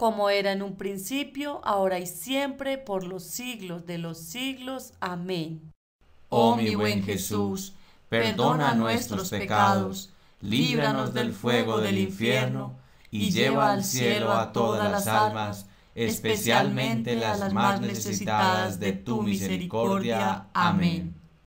como era en un principio, ahora y siempre, por los siglos de los siglos. Amén. Oh, oh mi buen Jesús, perdona nuestros pecados, líbranos del fuego del infierno y lleva al cielo a todas las almas, especialmente las más necesitadas de tu misericordia. Amén.